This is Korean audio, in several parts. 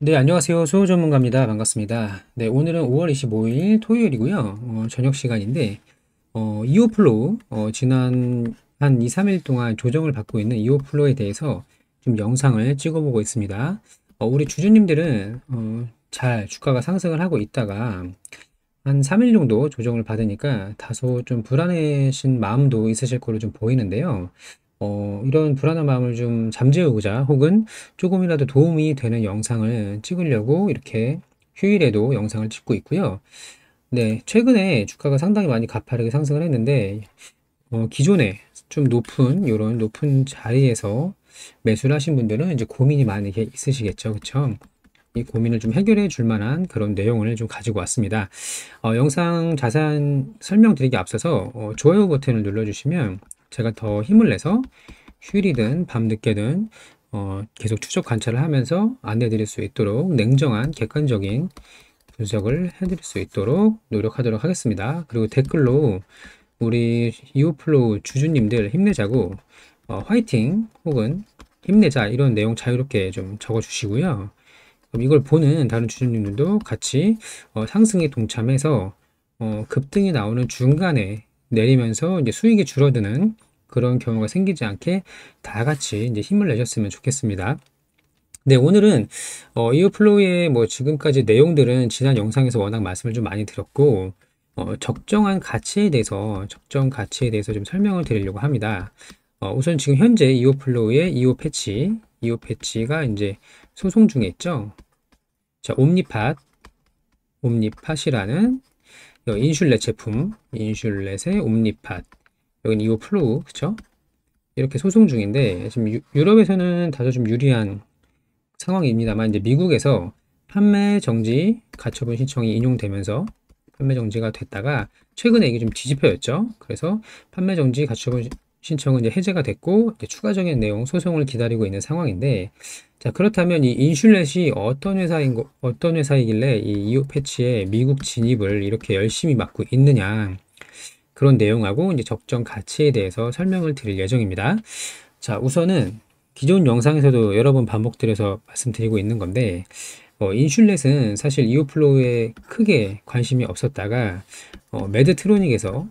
네, 안녕하세요. 수호 전문가입니다. 반갑습니다. 네, 오늘은 5월 25일 토요일이고요. 어, 저녁 시간인데 어, 이오플로 어, 지난 한 2, 3일 동안 조정을 받고 있는 이오플로에 대해서 좀 영상을 찍어보고 있습니다. 어, 우리 주주님들은 어, 잘 주가가 상승을 하고 있다가 한 3일 정도 조정을 받으니까 다소 좀 불안해신 마음도 있으실 거로 좀 보이는데요. 어, 이런 불안한 마음을 좀 잠재우고자 혹은 조금이라도 도움이 되는 영상을 찍으려고 이렇게 휴일에도 영상을 찍고 있고요. 네, 최근에 주가가 상당히 많이 가파르게 상승을 했는데 어, 기존에 좀 높은 이런 높은 자리에서 매수를 하신 분들은 이제 고민이 많이 있으시겠죠, 그렇죠? 이 고민을 좀 해결해 줄 만한 그런 내용을 좀 가지고 왔습니다. 어, 영상 자세한 설명드리기 앞서서 어, 좋아요 버튼을 눌러주시면 제가 더 힘을 내서 휴일이든 밤늦게든 어, 계속 추적 관찰을 하면서 안내 드릴 수 있도록 냉정한 객관적인 분석을 해드릴 수 있도록 노력하도록 하겠습니다. 그리고 댓글로 우리 이오플로우 주주님들 힘내자고 어, 화이팅 혹은 힘내자 이런 내용 자유롭게 좀 적어주시고요. 이걸 보는 다른 주주님들도 같이 어, 상승에 동참해서 어, 급등이 나오는 중간에 내리면서 이제 수익이 줄어드는 그런 경우가 생기지 않게 다 같이 이제 힘을 내셨으면 좋겠습니다. 네, 오늘은 어, 이어플로우의 뭐 지금까지 내용들은 지난 영상에서 워낙 말씀을 좀 많이 드렸고 어, 적정한 가치에 대해서 적정 가치에 대해서 좀 설명을 드리려고 합니다. 어, 우선 지금 현재 이어플로우의 이어 패치, 이어 패치가 이제 소송 중에 있죠. 자, 옴니팟, 옴니팟이라는 인슐렛 제품, 인슐렛의 옴니팟, 여기 이오 플로우, 그쵸? 이렇게 소송 중인데, 지금 유, 유럽에서는 다소 좀 유리한 상황입니다만, 이제 미국에서 판매 정지 가처분 신청이 인용되면서 판매 정지가 됐다가 최근에 이게 좀 뒤집혀졌죠. 그래서 판매 정지 가처분 신청은 이제 해제가 됐고 이제 추가적인 내용 소송을 기다리고 있는 상황인데 자 그렇다면 이 인슐렛이 어떤 회사인 거 어떤 회사이길래 이 이오 패치에 미국 진입을 이렇게 열심히 막고 있느냐 그런 내용하고 이제 적정 가치에 대해서 설명을 드릴 예정입니다. 자 우선은 기존 영상에서도 여러 번 반복드려서 말씀드리고 있는 건데 어, 인슐렛은 사실 이오플로우에 크게 관심이 없었다가 어, 매드트로닉에서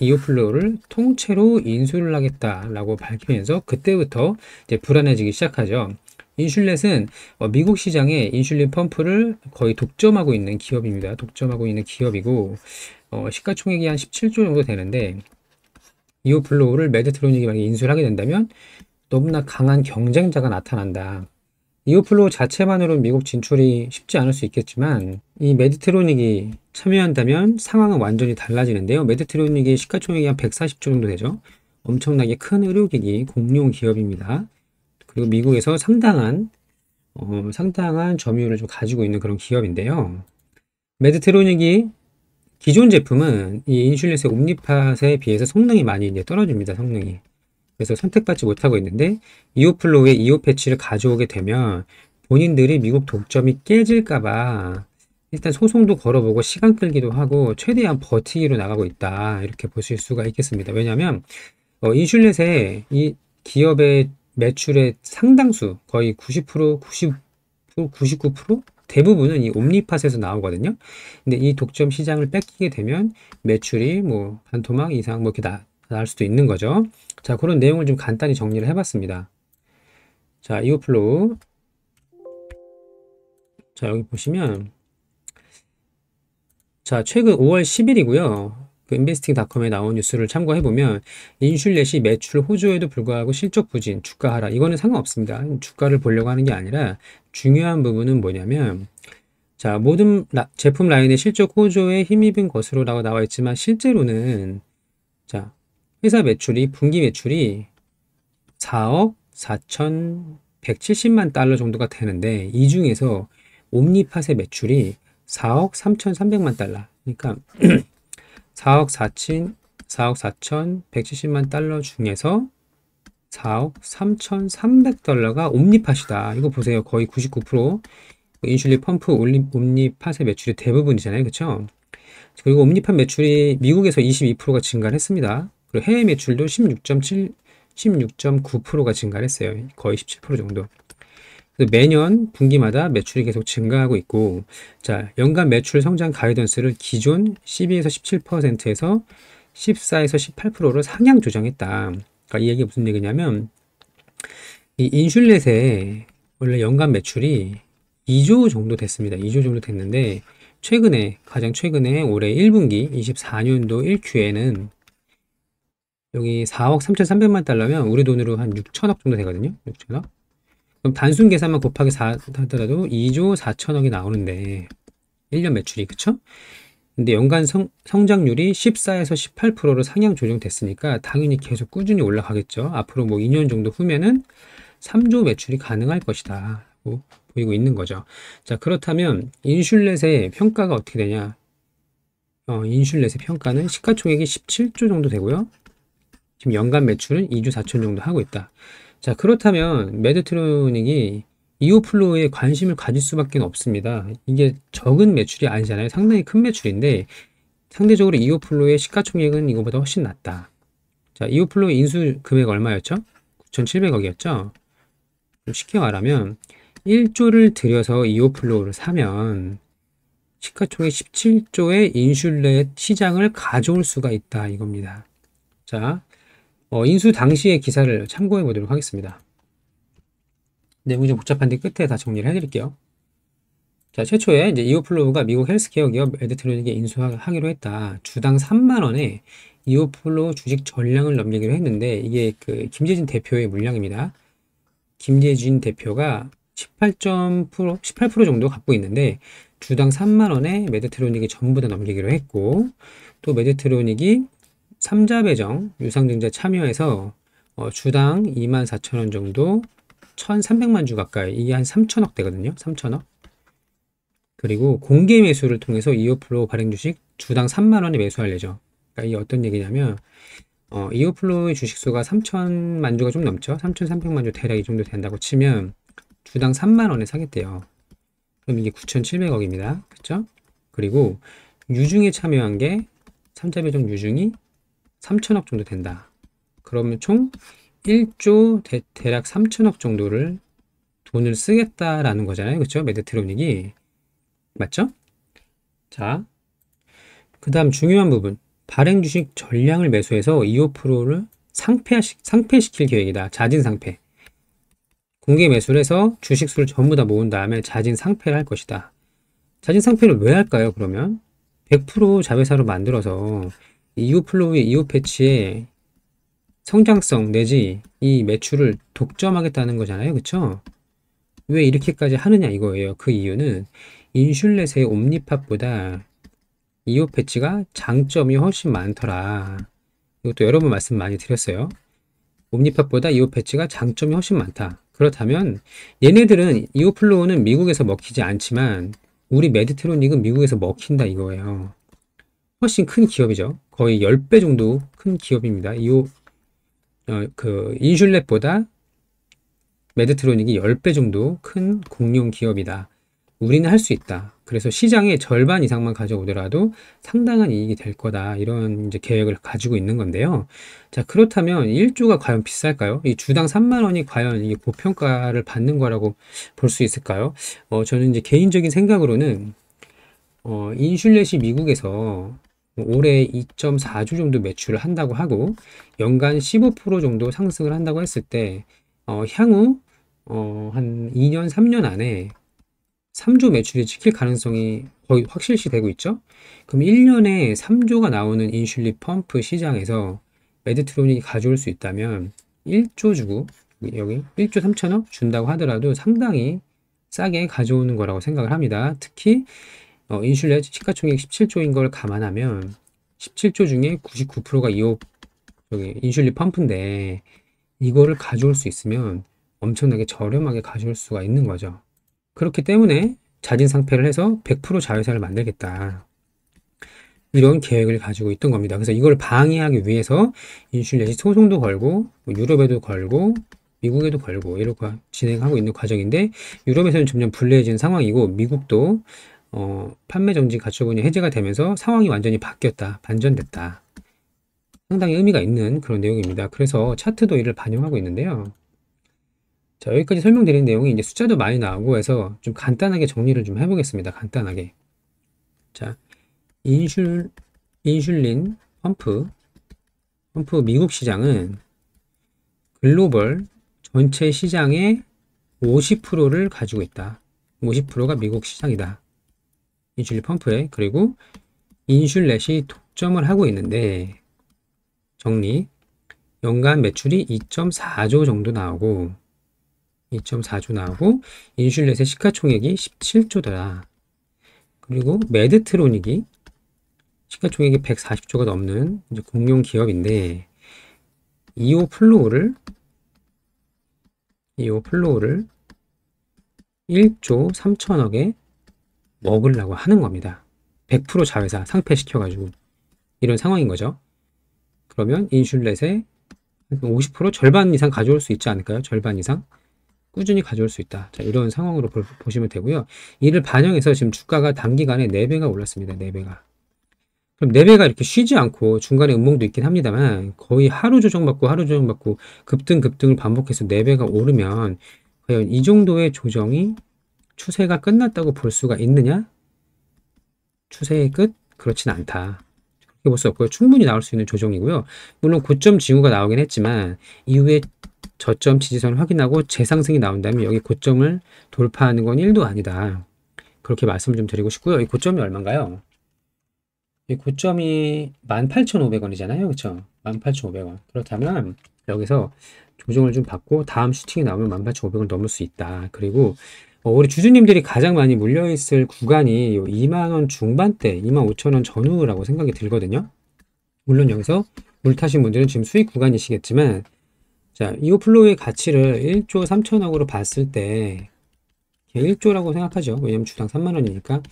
이오플로오를 통째로 인수를 하겠다라고 밝히면서 그때부터 불안해지기 시작하죠. 인슐렛은 어, 미국 시장에 인슐린 펌프를 거의 독점하고 있는 기업입니다. 독점하고 있는 기업이고 어, 시가총액이 한 17조 정도 되는데 이오플로우를 메드트로닉이 만약에 인수를 하게 된다면 너무나 강한 경쟁자가 나타난다. 이오플로 자체만으로 는 미국 진출이 쉽지 않을 수 있겠지만 이 메디트로닉이 참여한다면 상황은 완전히 달라지는데요. 메디트로닉이 시가총액이 한 140조 정도 되죠. 엄청나게 큰 의료기기 공룡 기업입니다. 그리고 미국에서 상당한 어, 상당한 점유율을 좀 가지고 있는 그런 기업인데요. 메디트로닉이 기존 제품은 이 인슐린스 옴니팟에 비해서 성능이 많이 이제 떨어집니다. 성능이. 그래서 선택받지 못하고 있는데 이오플로우의 이오 패치를 가져오게 되면 본인들이 미국 독점이 깨질까봐 일단 소송도 걸어보고 시간 끌기도 하고 최대한 버티기로 나가고 있다 이렇게 보실 수가 있겠습니다. 왜냐하면 어, 인슐렛의 이 기업의 매출의 상당수 거의 90% 9 9 대부분은 이 옴니팟에서 나오거든요. 근데 이 독점 시장을 뺏기게 되면 매출이 뭐한토막 이상 뭐 이렇게 나, 날 수도 있는 거죠. 자, 그런 내용을 좀 간단히 정리를 해봤습니다. 자, 이오플로우. 자, 여기 보시면 자, 최근 5월 10일이고요. 그 인베스팅닷컴에 나온 뉴스를 참고해 보면 인슐렛이 매출 호조에도 불구하고 실적 부진, 주가 하락 이거는 상관없습니다. 주가를 보려고 하는 게 아니라 중요한 부분은 뭐냐면 자 모든 라, 제품 라인의 실적 호조에 힘입은 것으로라고 나와 있지만 실제로는 자 회사 매출이 분기 매출이 4억 4,170만 달러 정도가 되는데 이 중에서 옴니팟의 매출이 4억 3,300만 달러 그러니까 4억 4천 4억 4,170만 달러 중에서 4억 3,300달러가 옴니팟이다. 이거 보세요. 거의 99% 그 인슐린 펌프 옴니팟의 매출이 대부분이잖아요. 그렇죠? 그리고 옴니팟 매출이 미국에서 22%가 증가를 했습니다. 그리고 해외 매출도 16.7 16.9%가 증가했어요. 거의 17% 정도. 매년 분기마다 매출이 계속 증가하고 있고, 자, 연간 매출 성장 가이던스를 기존 12에서 17%에서 14에서 18%로 상향 조정했다. 그러니까 이 얘기 무슨 얘기냐면, 이 인슐렛의 원래 연간 매출이 2조 정도 됐습니다. 2조 정도 됐는데, 최근에, 가장 최근에 올해 1분기 24년도 1Q에는 여기 4억 3,300만 달러면 우리 돈으로 한 6천억 정도 되거든요. 6천억. 그럼 단순 계산만 곱하기 4 하더라도 2조 4천억이 나오는데 1년 매출이 그쵸? 근데 연간 성, 성장률이 14에서 18%로 상향 조정됐으니까 당연히 계속 꾸준히 올라가겠죠. 앞으로 뭐 2년 정도 후면은 3조 매출이 가능할 것이다. 뭐 보이고 있는 거죠. 자, 그렇다면 인슐렛의 평가가 어떻게 되냐? 어, 인슐렛의 평가는 시가총액이 17조 정도 되고요. 지금 연간 매출은 2주 4천 정도 하고 있다. 자 그렇다면 매드트로닉이 이오플로우에 관심을 가질 수밖에 없습니다. 이게 적은 매출이 아니잖아요. 상당히 큰 매출인데 상대적으로 이오플로우의 시가총액은 이거보다 훨씬 낮다. 자, 이오플로우 인수 금액 얼마였죠? 9,700억이었죠? 좀 쉽게 말하면 1조를 들여서 이오플로우를 사면 시가총액 17조의 인슐렛 시장을 가져올 수가 있다 이겁니다. 자, 어, 인수 당시의 기사를 참고해 보도록 하겠습니다. 내용이 좀 복잡한데 끝에 다 정리를 해드릴게요. 자, 최초에 이제 이오플로우가 미국 헬스케어 기업 에드트로닉에 인수하기로 했다. 주당 3만원에 이오플로우 주식 전량을 넘기기로 했는데 이게 그 김재진 대표의 물량입니다. 김재진 대표가 18.18% 18% 정도 갖고 있는데 주당 3만원에 메드트로닉이 전부 다 넘기기로 했고 또 메드트로닉이 삼자 배정 유상증자 참여해서 어, 주당 24,000원 정도 1,300만 주 가까이 이게 한 3천억 되거든요. 3천억. 그리고 공개 매수를 통해서 이오플로 발행 주식 주당 3만 원에 매수할 예정. 그러니까 이게 어떤 얘기냐면 어, 이오플로의 주식수가 3천만 주가 좀 넘죠. 3,300만 주 대략 이 정도 된다고 치면 주당 3만 원에 사겠대요. 그럼 이게 9,700억입니다. 그렇죠? 그리고 유중에 참여한 게 삼자 배정 유중이 3천억 정도 된다. 그러면 총 1조 대, 략 3천억 정도를 돈을 쓰겠다라는 거잖아요. 그렇죠? 메데트로닉이. 맞죠? 자, 그 다음 중요한 부분. 발행 주식 전량을 매수해서 2호프로를 상패, 상패시킬 계획이다. 자진 상패. 공개 매수를 해서 주식수를 전부 다 모은 다음에 자진 상패를 할 것이다. 자진 상패를 왜 할까요, 그러면? 100% 자회사로 만들어서 이오 플로우의 이오 패치의 성장성 내지 이 매출을 독점하겠다는 거잖아요. 그쵸? 왜 이렇게까지 하느냐 이거예요. 그 이유는 인슐렛의 옴니팝보다 이오 패치가 장점이 훨씬 많더라. 이것도 여러 번 말씀 많이 드렸어요. 옴니팝보다 이오 패치가 장점이 훨씬 많다. 그렇다면 얘네들은 이오플로우는 미국에서 먹히지 않지만 우리 메디트로닉은 미국에서 먹힌다 이거예요. 훨씬 큰 기업이죠. 거의 10배 정도 큰 기업입니다. 이, 어, 그, 인슐렛보다 메드트로닉이 10배 정도 큰 공룡 기업이다. 우리는 할 수 있다. 그래서 시장의 절반 이상만 가져오더라도 상당한 이익이 될 거다. 이런 이제 계획을 가지고 있는 건데요. 자, 그렇다면 1조가 과연 비쌀까요? 이 주당 3만 원이 과연 이게 고평가를 받는 거라고 볼 수 있을까요? 어, 저는 이제 개인적인 생각으로는 어, 인슐렛이 미국에서 뭐 올해 2.4주 정도 매출을 한다고 하고 연간 15% 정도 상승을 한다고 했을 때 어, 향후 어, 한 2년 3년 안에 3조 매출이 찍힐 가능성이 거의 확실시 되고 있죠. 그럼 1년에 3조가 나오는 인슐린 펌프 시장에서 메디트론이 가져올 수 있다면 1조 주고 여기 1조 3천억 준다고 하더라도 상당히 싸게 가져오는 거라고 생각을 합니다. 특히 어, 인슐렛 시가총액 17조인 걸 감안하면 17조 중에 99%가 이옵 저기 인슐린 펌프인데 이거를 가져올 수 있으면 엄청나게 저렴하게 가져올 수가 있는 거죠. 그렇기 때문에 자진 상폐를 해서 100% 자회사를 만들겠다. 이런 계획을 가지고 있던 겁니다. 그래서 이걸 방해하기 위해서 인슐렛이 소송도 걸고 뭐 유럽에도 걸고 미국에도 걸고 이렇게 진행하고 있는 과정인데 유럽에서는 점점 불리해진 상황이고 미국도 어, 판매 정지 가처분이 해제가 되면서 상황이 완전히 바뀌었다, 반전됐다. 상당히 의미가 있는 그런 내용입니다. 그래서 차트도 이를 반영하고 있는데요. 자, 여기까지 설명드린 내용이 이제 숫자도 많이 나오고 해서 좀 간단하게 정리를 좀 해보겠습니다. 간단하게. 자, 인슐, 인슐린 펌프, 펌프 미국 시장은 글로벌 전체 시장의 50%를 가지고 있다. 50%가 미국 시장이다. 인슐린 펌프에 그리고 인슐렛이 독점을 하고 있는데 정리 연간 매출이 2.4조 정도 나오고 2.4조 나오고 인슐렛의 시가총액이 17조더라. 그리고 메드트로닉이 시가총액이 140조가 넘는 공룡 기업인데 이오 플로우를 이오 플로우를 1조 3천억에 먹으려고 하는 겁니다. 100% 자회사 상패시켜가지고 이런 상황인 거죠. 그러면 인슐렛에50% 절반 이상 가져올 수 있지 않을까요? 절반 이상 꾸준히 가져올 수 있다. 자, 이런 상황으로 보, 보시면 되고요. 이를 반영해서 지금 주가가 단기간에 4배가 올랐습니다. 4배가. 그럼 4배가 이렇게 쉬지 않고 중간에 음봉도 있긴 합니다만 거의 하루 조정받고 하루 조정받고 급등 급등을 반복해서 4배가 오르면 과연 이 정도의 조정이 추세가 끝났다고 볼 수가 있느냐? 추세의 끝? 그렇진 않다. 그렇게 볼 수 없고요. 충분히 나올 수 있는 조정이고요. 물론 고점 징후가 나오긴 했지만 이후에 저점 지지선을 확인하고 재상승이 나온다면 여기 고점을 돌파하는 건 1도 아니다. 그렇게 말씀을 좀 드리고 싶고요. 이 고점이 얼마인가요? 이 고점이 18,500원이잖아요. 그렇죠? 18,500원. 그렇다면 여기서 조정을 좀 받고 다음 슈팅이 나오면 18,500원 넘을 수 있다. 그리고 어, 우리 주주님들이 가장 많이 물려있을 구간이 2만원 중반대, 2만 5천원 전후라고 생각이 들거든요. 물론 여기서 물 타신 분들은 지금 수익 구간이시겠지만, 자, 이오플로우의 가치를 1조 3천억으로 봤을 때, 1조라고 생각하죠. 왜냐면 하 주당 3만원이니까.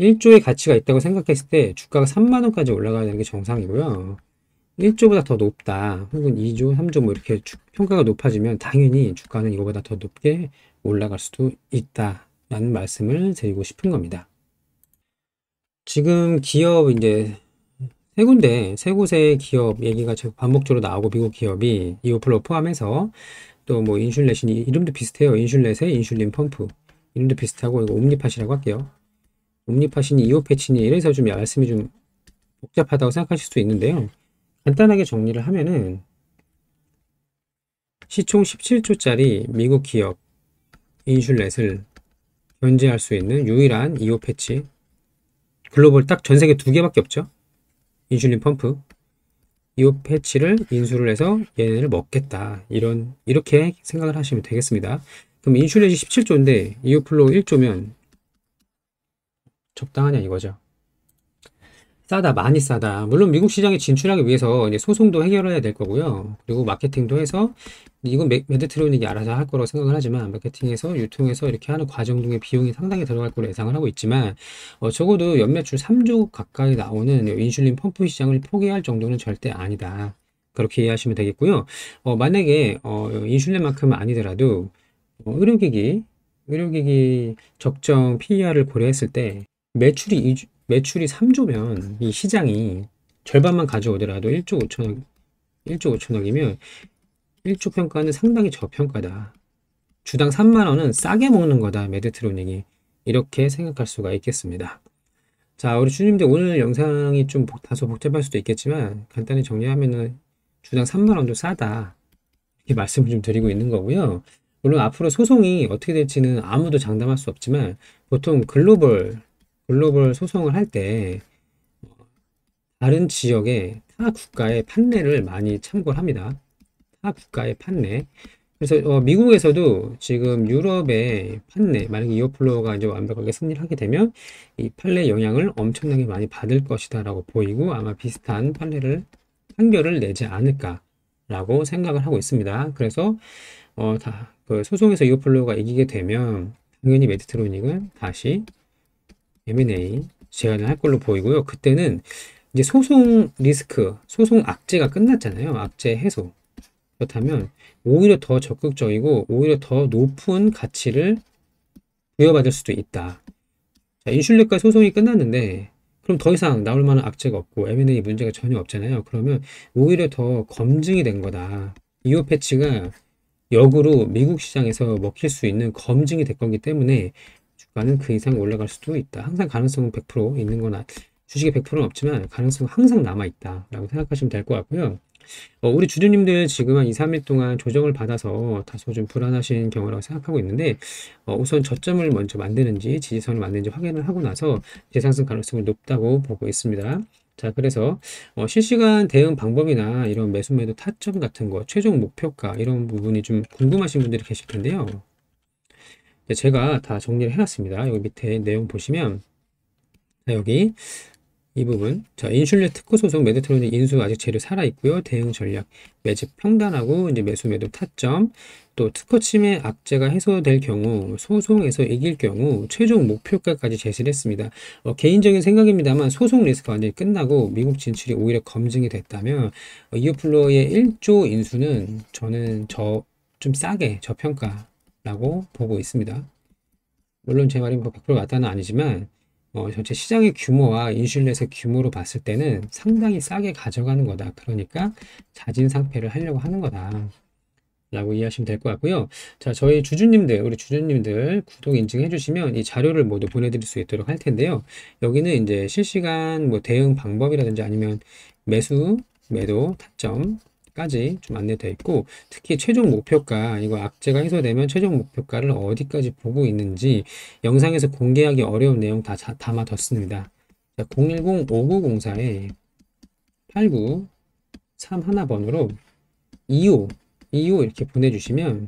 1조의 가치가 있다고 생각했을 때 주가가 3만원까지 올라가야 되는 게 정상이고요. 1조보다 더 높다 혹은 2조, 3조 뭐 이렇게 주, 평가가 높아지면 당연히 주가는 이거보다 더 높게 올라갈 수도 있다라는 말씀을 드리고 싶은 겁니다. 지금 기업 이제 세 군데, 세 곳의 기업 얘기가 반복적으로 나오고 미국 기업이 이오플로 포함해서 또 뭐 인슐레신 이름도 비슷해요. 인슐렛의 인슐린 펌프 이름도 비슷하고 이거 옴니팟이라고 할게요. 옴니팟이니 이오패치니 이래서 좀 말씀이 좀 복잡하다고 생각하실 수 있는데요. 간단하게 정리를 하면은 시총 17조짜리 미국 기업 인슐렛을 견제할 수 있는 유일한 이오 패치 글로벌 딱 전 세계 두 개밖에 없죠. 인슐린 펌프 이오 패치를 인수를 해서 얘네를 먹겠다. 이런 이렇게 생각을 하시면 되겠습니다. 그럼 인슐렛이 17조인데 이오플로 우 1조면 적당하냐 이거죠. 싸다, 많이 싸다. 물론 미국 시장에 진출하기 위해서 이제 소송도 해결해야 될 거고요. 그리고 마케팅도 해서 이건 메드트로닉이 알아서 할 거라고 생각을 하지만 마케팅에서 유통에서 이렇게 하는 과정 중에 비용이 상당히 들어갈 거로 예상을 하고 있지만 어, 적어도 연매출 3조 가까이 나오는 인슐린 펌프 시장을 포기할 정도는 절대 아니다. 그렇게 이해하시면 되겠고요. 어, 만약에 어, 인슐린만큼은 아니더라도 어, 의료기기 의료기기 적정 PER을 고려했을 때 매출이 매출이 3조면 이 시장이 절반만 가져오더라도 1조 5천억 1조 5천억이면 1조 평가는 상당히 저평가다. 주당 3만원은 싸게 먹는 거다. 메드트론 얘기. 이렇게 생각할 수가 있겠습니다. 자 우리 주님들 오늘 영상이 좀 다소 복잡할 수도 있겠지만 간단히 정리하면은 주당 3만원도 싸다. 이렇게 말씀을 좀 드리고 있는 거고요. 물론 앞으로 소송이 어떻게 될지는 아무도 장담할 수 없지만 보통 글로벌 글로벌 소송을 할 때 다른 지역의 타 국가의 판례를 많이 참고합니다. 타 국가의 판례. 그래서 어, 미국에서도 지금 유럽의 판례, 만약에 이어플로어가 이제 완벽하게 승리를 하게 되면 이 판례 영향을 엄청나게 많이 받을 것이다라고 보이고 아마 비슷한 판례를 판결을 내지 않을까라고 생각을 하고 있습니다. 그래서 어, 다, 그 소송에서 이어플로어가 이기게 되면 당연히 메디트로닉은 다시 M&A 제안을 할 걸로 보이고요. 그때는 이제 소송 리스크, 소송 악재가 끝났잖아요. 악재 해소. 그렇다면 오히려 더 적극적이고 오히려 더 높은 가치를 부여받을 수도 있다. 자, 인슐렉과 소송이 끝났는데 그럼 더 이상 나올 만한 악재가 없고 M&A 문제가 전혀 없잖아요. 그러면 오히려 더 검증이 된 거다. 이오 패치가 역으로 미국 시장에서 먹힐 수 있는 검증이 될 거기 때문에 주가는 그 이상 올라갈 수도 있다. 항상 가능성은 100% 있는 거나 주식에 100%는 없지만 가능성은 항상 남아있다. 라고 생각하시면 될 것 같고요. 어, 우리 주주님들 지금 한 2, 3일 동안 조정을 받아서 다소 좀 불안하신 경우라고 생각하고 있는데 어, 우선 저점을 먼저 만드는지 지지선을 만드는지 확인을 하고 나서 재상승 가능성이 높다고 보고 있습니다. 자 그래서 어, 실시간 대응 방법이나 이런 매수 매도 타점 같은 거 최종 목표가 이런 부분이 좀 궁금하신 분들이 계실 텐데요. 네, 제가 다 정리를 해놨습니다. 여기 밑에 내용 보시면 여기 이 부분 자 인슐렛 특허 소송 메디트로의 인수 아직 재료 살아 있고요 대응 전략 매집 평단하고 이제 매수 매도 타점 또 특허 침해 악재가 해소될 경우 소송에서 이길 경우 최종 목표가까지 제시를 했습니다 어, 개인적인 생각입니다만 소송 리스크가 완전히 끝나고 미국 진출이 오히려 검증이 됐다면 어, 이오플로의 어 1조 인수는 저는 저 좀 싸게 저평가 라고 보고 있습니다. 물론 제 말이 100% 뭐 맞다는 아니지만 어, 전체 시장의 규모와 인슐렛의 규모로 봤을 때는 상당히 싸게 가져가는 거다. 그러니까 자진 상패를 하려고 하는 거다. 라고 이해하시면 될 것 같고요. 자, 저희 주주님들, 우리 주주님들 구독 인증해 주시면 이 자료를 모두 보내드릴 수 있도록 할 텐데요. 여기는 이제 실시간 뭐 대응 방법이라든지 아니면 매수, 매도, 타점, 까지 좀 안내되어 있고 특히 최종 목표가 이거 악재가 해소되면 최종 목표가를 어디까지 보고 있는지 영상에서 공개하기 어려운 내용 다 담아뒀습니다. 0 1 0 5 9 0 4 8931번으로 25, 25 이렇게 보내주시면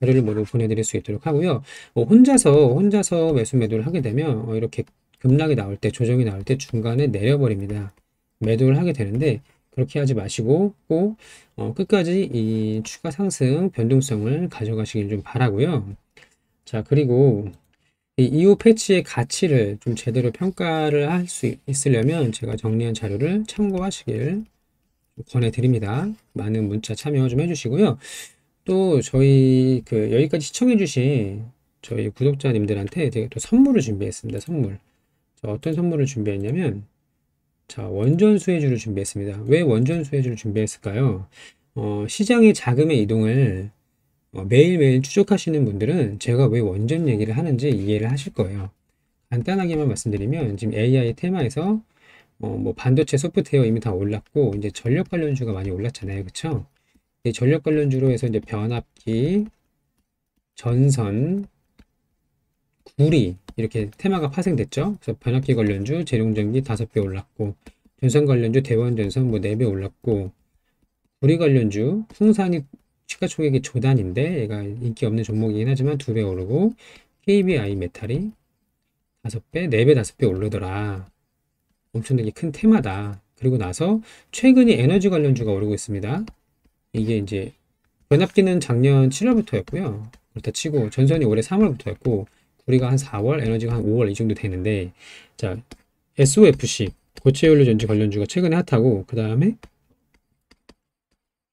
자료를 모두 보내드릴 수 있도록 하고요. 뭐 혼자서 혼자서 매수 매도를 하게 되면 어, 이렇게 급락이 나올 때 조정이 나올 때 중간에 내려버립니다. 매도를 하게 되는데 그렇게 하지 마시고 꼭 어, 끝까지 이 추가 상승 변동성을 가져가시길 좀 바라고요. 자 그리고 이 EO 패치의 가치를 좀 제대로 평가를 할 수 있으려면 제가 정리한 자료를 참고하시길 권해드립니다. 많은 문자 참여 좀 해주시고요. 또 저희 그 여기까지 시청해주신 저희 구독자님들한테 제가 또 선물을 준비했습니다. 선물. 어떤 선물을 준비했냐면 자, 원전수 혜주를 준비했습니다. 왜 원전수 혜주를 준비했을까요? 어, 시장의 자금의 이동을 어, 매일매일 추적하시는 분들은 제가 왜 원전 얘기를 하는지 이해를 하실 거예요. 간단하게만 말씀드리면 지금 AI 테마에서 어, 뭐 반도체 소프트웨어 이미 다 올랐고 이제 전력 관련주가 많이 올랐잖아요. 그쵸? 전력 관련주로 해서 이제 변압기, 전선, 구리 이렇게 테마가 파생됐죠. 그래서 변압기 관련주, 재룡전기 다섯 배 올랐고 전선 관련주, 대원전선 뭐 네 배 올랐고 구리 관련주, 풍산이 시가총액이 조단인데 얘가 인기 없는 종목이긴 하지만 두 배 오르고 KBI 메탈이 다섯 배 네배 네 다섯 배 오르더라. 엄청나게 큰 테마다. 그리고 나서 최근에 에너지 관련주가 오르고 있습니다. 이게 이제 변압기는 작년 7월부터였고요. 그렇다 치고 전선이 올해 3월부터였고 우리가 한 4월, 에너지가 한 5월 이 정도 되는데 자 SOFC 고체 연료 전지 관련주가 최근에 핫하고 그 다음에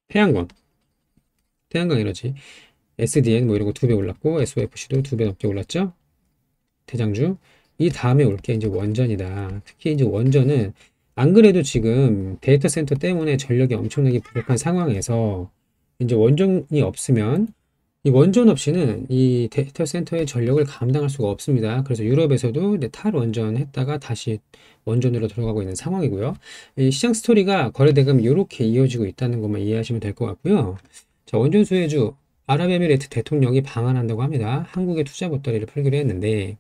태양광 태양광 에너지 SDN 뭐 이런 거두배 올랐고 SOFC도 두 배 넘게 올랐죠 대장주 이 다음에 올게 이제 원전이다 특히 이제 원전은 안 그래도 지금 데이터 센터 때문에 전력이 엄청나게 부족한 상황에서 이제 원전이 없으면 이 원전 없이는 이 데이터 센터의 전력을 감당할 수가 없습니다. 그래서 유럽에서도 이제 탈원전 했다가 다시 원전으로 들어가고 있는 상황이고요. 이 시장 스토리가 거래 대금 이렇게 이어지고 있다는 것만 이해하시면 될 것 같고요. 자, 원전 수혜주 아랍에미레트 대통령이 방한한다고 합니다. 한국의 투자 보따리를 풀기로 했는데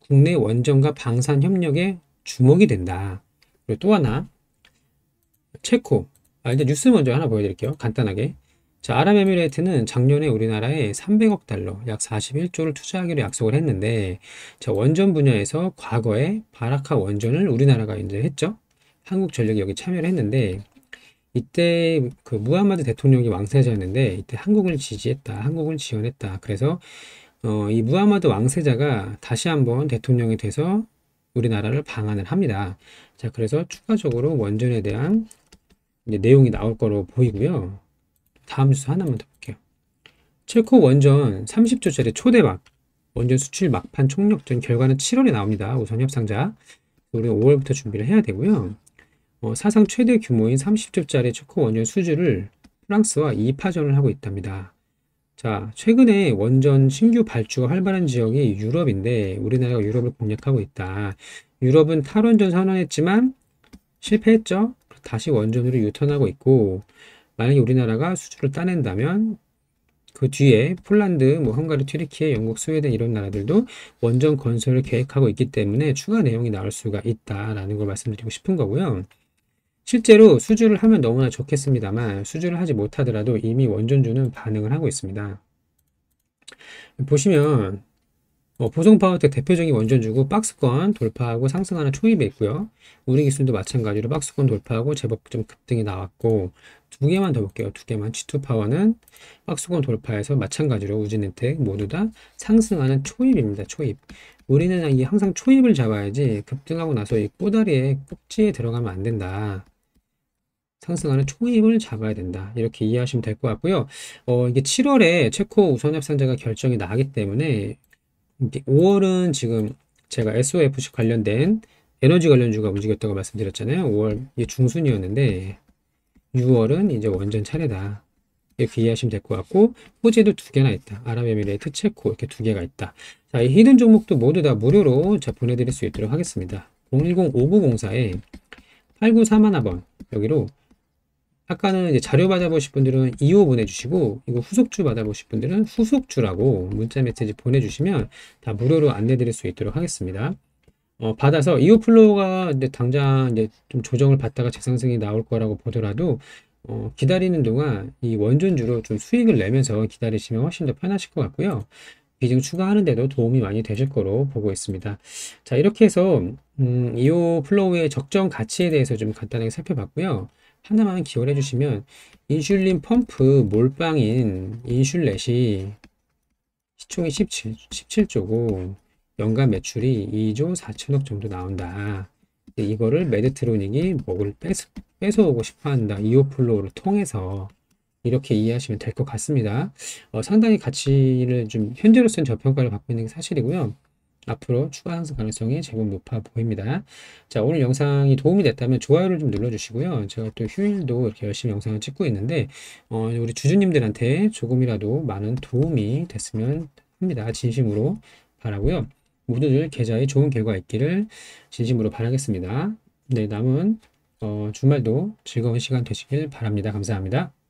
국내 원전과 방산 협력에 주목이 된다. 그리고 또 하나 체코. 아, 이제 뉴스 먼저 하나 보여드릴게요. 간단하게. 자, 아랍에미레이트는 작년에 우리나라에 300억 달러, 약 41조를 투자하기로 약속을 했는데, 자, 원전 분야에서 과거에 바라카 원전을 우리나라가 이제 했죠. 한국 전력이 여기 참여를 했는데, 이때 그무하마드 대통령이 왕세자였는데, 이때 한국을 지지했다, 한국을 지원했다. 그래서, 어, 이무하마드 왕세자가 다시 한번 대통령이 돼서 우리나라를 방한을 합니다. 자, 그래서 추가적으로 원전에 대한 내용이 나올 거로 보이고요. 다음 뉴스 하나만 더 볼게요. 체코 원전 30조짜리 초대박 원전 수출 막판 총력전 결과는 7월에 나옵니다. 우선 협상자 우리가 5월부터 준비를 해야 되고요. 어, 사상 최대 규모인 30조짜리 체코 원전 수주를 프랑스와 2파전을 하고 있답니다. 자, 최근에 원전 신규 발주가 활발한 지역이 유럽인데 우리나라가 유럽을 공략하고 있다. 유럽은 탈원전 선언했지만 실패했죠. 다시 원전으로 유턴하고 있고 만약에 우리나라가 수출을 따낸다면 그 뒤에 폴란드, 뭐 헝가리, 튀르키예, 영국, 스웨덴 이런 나라들도 원전 건설을 계획하고 있기 때문에 추가 내용이 나올 수가 있다라는 걸 말씀드리고 싶은 거고요. 실제로 수주를 하면 너무나 좋겠습니다만 수주를 하지 못하더라도 이미 원전주는 반응을 하고 있습니다. 보시면 어, 뭐 보성파워텍 대표적인 원전주고 박스권 돌파하고 상승하는 초입에 있고요. 우리기술도 마찬가지로 박스권 돌파하고 제법 좀 급등이 나왔고 두 개만 더 볼게요. 두 개만 G2 파워는 박스권 돌파해서 마찬가지로 우진 혜택 모두 다 상승하는 초입입니다. 초입. 우리는 이 항상 초입을 잡아야지 급등하고 나서 이 꼬다리에 꼭지에 들어가면 안 된다. 상승하는 초입을 잡아야 된다. 이렇게 이해하시면 될 것 같고요. 어, 이게 7월에 체코 우선 협상자가 결정이 나기 때문에 5월은 지금 제가 SOFC 관련된 에너지 관련주가 움직였다고 말씀드렸잖아요. 5월 중순이었는데 6월은 이제 원전 차례다. 이렇게 이해하시면 될 것 같고 호재도 두 개나 있다. 아랍에미레이트, 체코 이렇게 두 개가 있다. 자, 이 히든 종목도 모두 다 무료로 자, 보내드릴 수 있도록 하겠습니다. 010-5904에 8 9 4 1번 여기로 아까는 이제 자료 받아보실 분들은 2호 보내주시고 이거 후속주 받아보실 분들은 후속주라고 문자 메시지 보내주시면 다 무료로 안내드릴 수 있도록 하겠습니다. 어, 받아서 이오플로우가 이제 당장 이제 좀 조정을 받다가 재상승이 나올 거라고 보더라도 어, 기다리는 동안 이 원전주로 좀 수익을 내면서 기다리시면 훨씬 더 편하실 것 같고요. 비중 추가하는데도 도움이 많이 되실 거로 보고 있습니다. 자 이렇게 해서 음, 이오 플로우의 적정 가치에 대해서 좀 간단하게 살펴봤고요. 하나만 기억해 주시면 인슐린 펌프 몰빵인 인슐렛이 시총이 17, 17조고 연간 매출이 2조 4천억 정도 나온다. 이거를 메드트로닉이 목을 뺏어, 뺏어오고 싶어 한다. 이오플로우를 통해서 이렇게 이해하시면 될 것 같습니다. 어, 상당히 가치를 좀 현재로서는 저평가를 받고 있는 게 사실이고요. 앞으로 추가 상승 가능성이 제법 높아 보입니다. 자, 오늘 영상이 도움이 됐다면 좋아요를 좀 눌러주시고요. 제가 또 휴일도 이렇게 열심히 영상을 찍고 있는데, 어, 우리 주주님들한테 조금이라도 많은 도움이 됐으면 합니다. 진심으로 바라고요. 모두들 계좌에 좋은 결과 있기를 진심으로 바라겠습니다. 네, 남은 어, 주말도 즐거운 시간 되시길 바랍니다. 감사합니다.